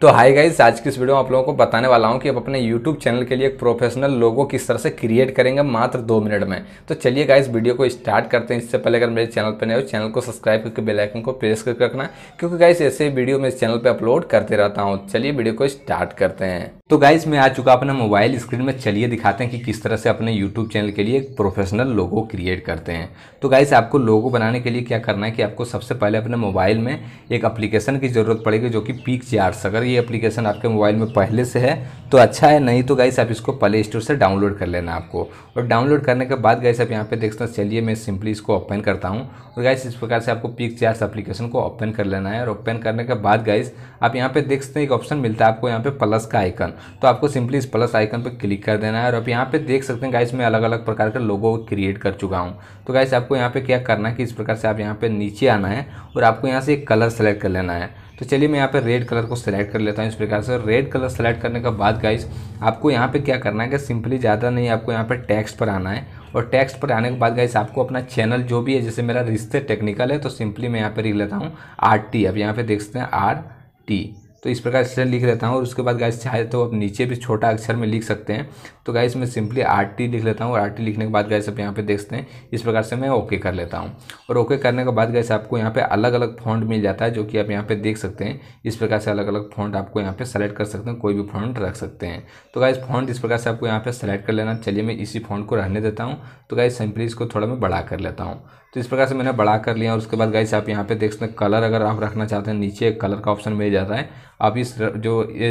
तो हाय गाइज़ आज की इस वीडियो में आप लोगों को बताने वाला हूँ कि आप अपने YouTube चैनल के लिए एक प्रोफेशनल लोगो किस तरह से क्रिएट करेंगे मात्र दो मिनट में तो चलिए गाइज़ वीडियो को स्टार्ट करते हैं इससे पहले अगर मेरे चैनल पर नए हो चैनल को सब्सक्राइब करके बेल आइकन को प्रेस करके रखना क्योंकि गाइज ऐसे वीडियो मैं इस चैनल पर अपलोड करते रहता हूँ चलिए वीडियो को स्टार्ट करते हैं तो गाइस मैं आ चुका अपना मोबाइल स्क्रीन में चलिए दिखाते हैं कि किस तरह से अपने यूट्यूब चैनल के लिए एक प्रोफेशनल लोगो क्रिएट करते हैं तो गाइस आपको लोगो बनाने के लिए क्या करना है कि आपको सबसे पहले अपने मोबाइल में एक एप्लीकेशन की ज़रूरत पड़ेगी जो कि पीक चार्स अगर ये एप्लीकेशन आपके मोबाइल में पहले से है तो अच्छा है नहीं तो गाइस आप इसको प्ले स्टोर से डाउनलोड कर लेना आपको और डाउनलोड करने के बाद गाइस आप यहाँ पर देख सकते चलिए मैं सिंपली इसको ओपन करता हूँ और गाइस इस प्रकार से आपको पिक चार्स एप्लीकेशन को ओपन कर लेना है और ओपन करने के बाद गाइस आप यहाँ पर सकते हैं एक ऑप्शन मिलता है आपको यहाँ पे प्लस का आइकन तो आपको सिंपली इस प्लस आइकन पर क्लिक कर देना है और अब यहाँ पे देख सकते हैं गाइस मैं अलग अलग प्रकार के को क्रिएट कर चुका हूँ तो गाइस आपको यहाँ पे क्या करना है कि इस प्रकार से आप यहाँ पे नीचे आना है और आपको यहाँ से एक कलर सेलेक्ट कर लेना है तो चलिए मैं यहाँ पे रेड कलर को सिलेक्ट कर लेता हूँ इस प्रकार से रेड कलर सेलेक्ट करने के बाद गाइस आपको यहाँ पे क्या करना है कि सिंपली ज़्यादा नहीं आपको यहाँ पे टेक्स्ट पर आना है और टेक्स्ट पर आने के बाद गाइस आपको अपना चैनल जो भी है जैसे मेरा रिश्ते टेक्निकल है तो सिंपली मैं यहाँ पर लिख लेता हूँ आर टी अब यहाँ पर देख सकते हैं आर टी तो इस प्रकार से लिख लेता हूँ और उसके बाद गैस चाहे तो आप नीचे भी छोटा अक्षर में लिख सकते हैं तो गैस मैं सिंपली आर टी लिख लेता हूँ और आर टी लिखने के बाद गैस आप यहाँ देख देखते हैं इस प्रकार से मैं ओके कर लेता हूँ और ओके करने के बाद गैस आपको यहाँ पर अलग अलग फॉन्ट मिल जाता है जो कि आप यहाँ पर देख सकते हैं इस प्रकार से अलग अलग फॉन्ट आपको यहाँ पर सेलेक्ट कर सकते हैं कोई भी फॉन्ट रख सकते हैं तो गाइस फॉन्ट इस प्रकार से आपको यहाँ पर सेलेक्ट कर लेना चलिए मैं इसी फॉन्ट को रहने देता हूँ तो गाइस सिंपली इसको थोड़ा मैं बड़ा कर लेता हूँ तो इस प्रकार से मैंने बड़ा कर लिया और उसके बाद गाइस आप यहाँ पे देख सकते हैं कलर अगर आप रखना चाहते हैं नीचे एक कलर का ऑप्शन मिल जाता है आप इस जो ये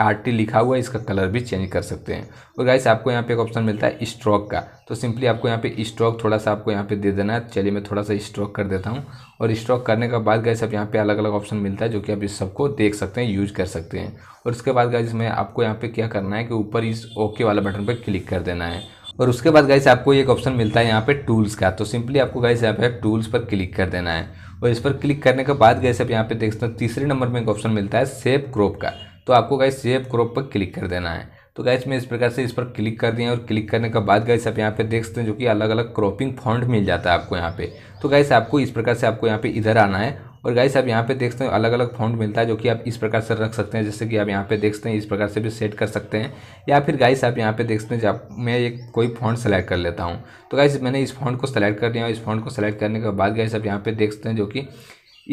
आर टी लिखा हुआ है इसका कलर भी चेंज कर सकते हैं और गाइस आपको यहाँ पे एक ऑप्शन मिलता है स्ट्रोक का तो सिंपली आपको यहाँ पे स्ट्रोक थोड़ा सा आपको यहाँ पे दे देना है चलिए मैं थोड़ा सा स्ट्रोक कर देता हूँ और स्ट्रोक करने के बाद गाइस आप यहाँ पे अलग अलग ऑप्शन मिलता है जो कि आप इस सबको देख सकते हैं यूज कर सकते हैं और उसके बाद गाइस मैं आपको यहाँ पे क्या करना है कि ऊपर इस ओके वाला बटन पर क्लिक कर देना है और उसके बाद गाइस आपको एक ऑप्शन मिलता है यहाँ पे टूल्स का तो सिंपली आपको गाइस यहाँ पे टूल्स पर क्लिक कर देना है और इस पर क्लिक करने के बाद गए आप यहाँ पे देख सकते हैं तीसरे नंबर में एक ऑप्शन मिलता है सेव क्रॉप का तो आपको गैस सेव क्रॉप पर क्लिक कर देना है तो गैस मैं इस प्रकार से इस पर क्लिक कर दिया और क्लिक करने के बाद गैस आप यहाँ पे देख सकते हैं जो कि अलग अलग क्रॉपिंग फॉन्ट मिल जाता है आपको यहाँ पे तो गैस आपको इस प्रकार से आपको यहाँ पे इधर आना है और गाइस आप यहाँ पे देखते हैं अलग अलग फॉन्ट मिलता है जो कि आप इस प्रकार से रख सकते हैं जैसे कि आप यहाँ पे देखते हैं इस प्रकार से भी सेट कर सकते हैं या फिर गाइस आप यहाँ पे सकते हैं जब मैं एक कोई फॉन्ट सेलेक्ट कर लेता हूँ तो गाइस मैंने इस फॉन्ट को सेलेक्ट कर लिया और इस फॉन्ट को सेलेक्ट करने के बाद गाइस आप यहाँ पर सकते हैं जो कि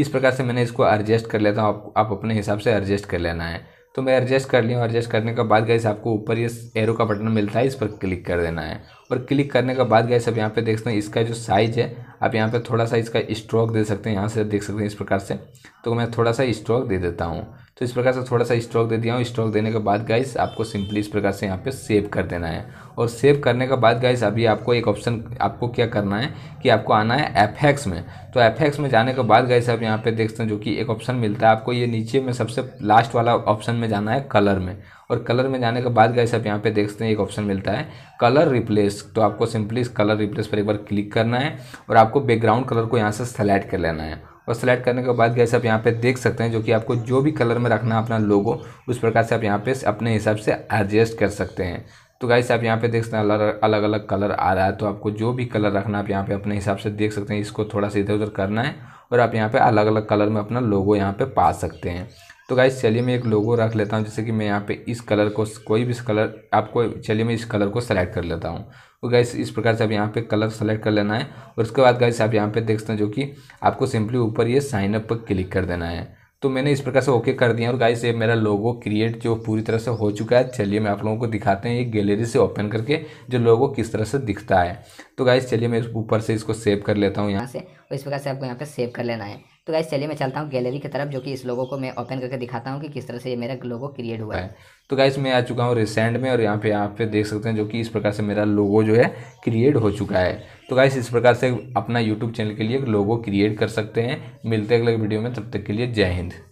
इस प्रकार से मैंने इसको एडजस्ट कर लेता हूँ आप, अपने हिसाब से एडजस्ट कर लेना है तो मैं एडजस्ट कर लिया एडजस्ट करने के बाद गाइस आपको ऊपर ये एरो का बटन मिलता है इस पर क्लिक कर देना है और क्लिक करने के बाद गैस अब यहाँ पे देखते हैं इसका जो साइज़ है आप यहाँ पे थोड़ा सा इसका स्ट्रोक दे सकते हैं यहाँ से देख सकते हैं इस प्रकार से तो मैं थोड़ा सा स्ट्रोक दे देता हूँ तो इस प्रकार से थोड़ा सा स्ट्रोक दे दिया हूँ स्ट्रोक देने के बाद गाइस आपको सिंपली इस प्रकार से यहाँ पे सेव कर देना है और सेव करने के बाद गाइस अभी आपको एक ऑप्शन आपको क्या करना है कि आपको आना है एफ में तो एफ में जाने के बाद गाइस आप यहाँ पे देखते हैं जो कि एक ऑप्शन मिलता है आपको ये नीचे में सबसे लास्ट वाला ऑप्शन में जाना है कलर में और कलर में जाने के बाद गाइस आप यहाँ पे देखते हैं एक ऑप्शन मिलता है कलर रिप्लेस तो आपको सिंपली इस कलर रिप्लेस पर एक बार क्लिक करना है और आपको बैकग्राउंड कलर को यहाँ से सेलेक्ट कर लेना है और सेलेक्ट करने के बाद गैस आप यहाँ पे देख सकते हैं जो कि आपको जो भी कलर में रखना है अपना लोगो उस प्रकार से आप यहाँ पे अपने हिसाब से एडजस्ट कर सकते हैं तो गाइस आप यहाँ पे देख सकते हैं अलग अलग अलग कलर आ रहा है तो आपको जो भी कलर रखना आप यहाँ पे अपने हिसाब से देख सकते हैं इसको थोड़ा सा इधर उधर करना है और आप यहाँ पे अलग अलग कलर में अपना लोगो यहाँ पे पा सकते हैं तो गाइस चलिए मैं एक लोगो रख लेता हूँ जैसे कि मैं यहाँ पे इस कलर को कोई भी कलर आपको चलिए मैं इस कलर को सेलेक्ट कर लेता हूँ तो गाइस इस प्रकार से आप यहाँ पे कलर सेलेक्ट कर लेना है और उसके बाद गाइस आप यहाँ पे देख सकते हैं जो कि आपको सिंपली ऊपर ये साइन अप पर क्लिक कर देना है तो मैंने इस प्रकार से ओके कर दिया और गाइस ये मेरा लोगो क्रिएट जो पूरी तरह से हो चुका है चलिए मैं आप लोगों को दिखाते हैं ये गैलरी से ओपन करके जो लोगो किस तरह से दिखता है तो गाइस चलिए मैं ऊपर से इसको सेव कर लेता हूँ यहाँ से और इस प्रकार से आपको यहाँ पे सेव कर लेना है तो गाइस चलिए मैं चलता हूँ गैलरी की तरफ जो कि इस लोगों को मैं ओपन करके दिखाता हूँ कि किस तरह से ये मेरा लोगो क्रिएट हुआ है हाँ। तो गाइस मैं आ चुका हूँ रिसेंट में और यहाँ पे आप देख सकते हैं जो कि इस प्रकार से मेरा लोगो जो है क्रिएट हो चुका है तो गाइस इस प्रकार से अपना यूट्यूब चैनल के लिए लोगो क्रिएट कर सकते हैं मिलते अगले वीडियो में तब तक के लिए जय हिंद